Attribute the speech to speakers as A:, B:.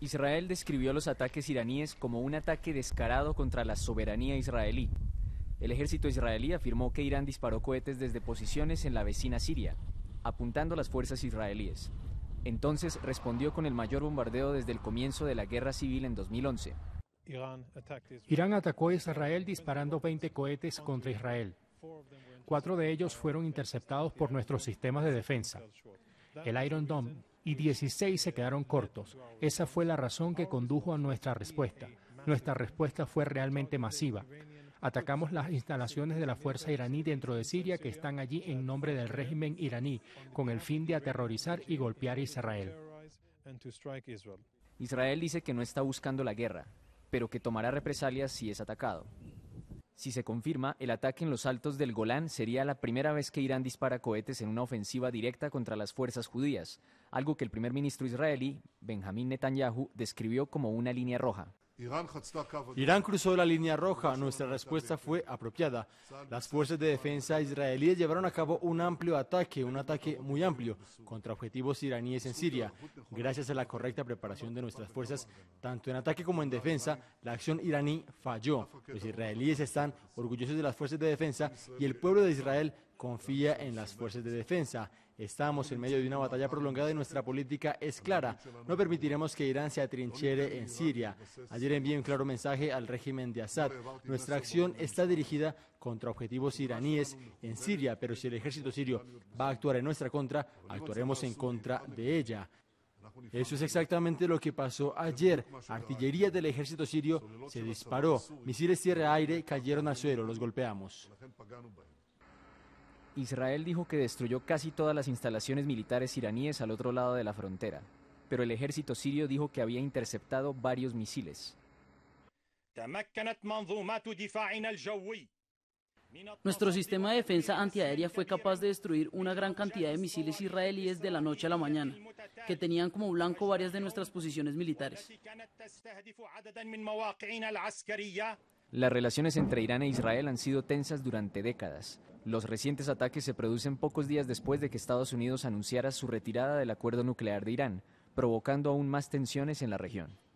A: Israel describió los ataques iraníes como un ataque descarado contra la soberanía israelí. El ejército israelí afirmó que Irán disparó cohetes desde posiciones en la vecina Siria, apuntando a las fuerzas israelíes. Entonces respondió con el mayor bombardeo desde el comienzo de la guerra civil en 2011. Irán atacó a Israel disparando 20 cohetes contra Israel. Cuatro de ellos fueron
B: interceptados por nuestros sistemas de defensa. El Iron Dome, y 16 se quedaron cortos. Esa fue la razón que condujo a nuestra respuesta. Nuestra respuesta fue realmente masiva. Atacamos las instalaciones de la fuerza iraní dentro de Siria que están allí en nombre del régimen iraní, con el fin de aterrorizar y golpear a Israel.
A: Israel dice que no está buscando la guerra, pero que tomará represalias si es atacado. Si se confirma, el ataque en los altos del Golán sería la primera vez que Irán dispara cohetes en una ofensiva directa contra las fuerzas judías, algo que el primer ministro israelí, Benjamín Netanyahu, describió como una línea roja. Irán cruzó la
C: línea roja. Nuestra respuesta fue apropiada. Las fuerzas de defensa israelíes llevaron a cabo un amplio ataque, un ataque muy amplio, contra objetivos iraníes en Siria. Gracias a la correcta preparación de nuestras fuerzas, tanto en ataque como en defensa, la acción iraní falló. Los israelíes están orgullosos de las fuerzas de defensa y el pueblo de Israel confía en las fuerzas de defensa. Estamos en medio de una batalla prolongada y nuestra política es clara. No permitiremos que Irán se atrinchere en Siria. Ayer envié un claro mensaje al régimen de Assad. Nuestra acción está dirigida contra objetivos iraníes en Siria, pero si el ejército sirio va a actuar en nuestra contra, actuaremos en contra de ella. Eso es exactamente lo que pasó ayer. Artillería del ejército sirio se disparó.
A: Misiles tierra-aire cayeron al suelo. Los golpeamos. Israel dijo que destruyó casi todas las instalaciones militares iraníes al otro lado de la frontera, pero el ejército sirio dijo que había interceptado varios misiles. Nuestro sistema de defensa antiaérea fue capaz de destruir una gran cantidad de misiles israelíes de la noche a la mañana, que tenían como blanco varias de nuestras posiciones militares. Las relaciones entre Irán e Israel han sido tensas durante décadas. Los recientes ataques se producen pocos días después de que Estados Unidos anunciara su retirada del acuerdo nuclear de Irán, provocando aún más tensiones en la región.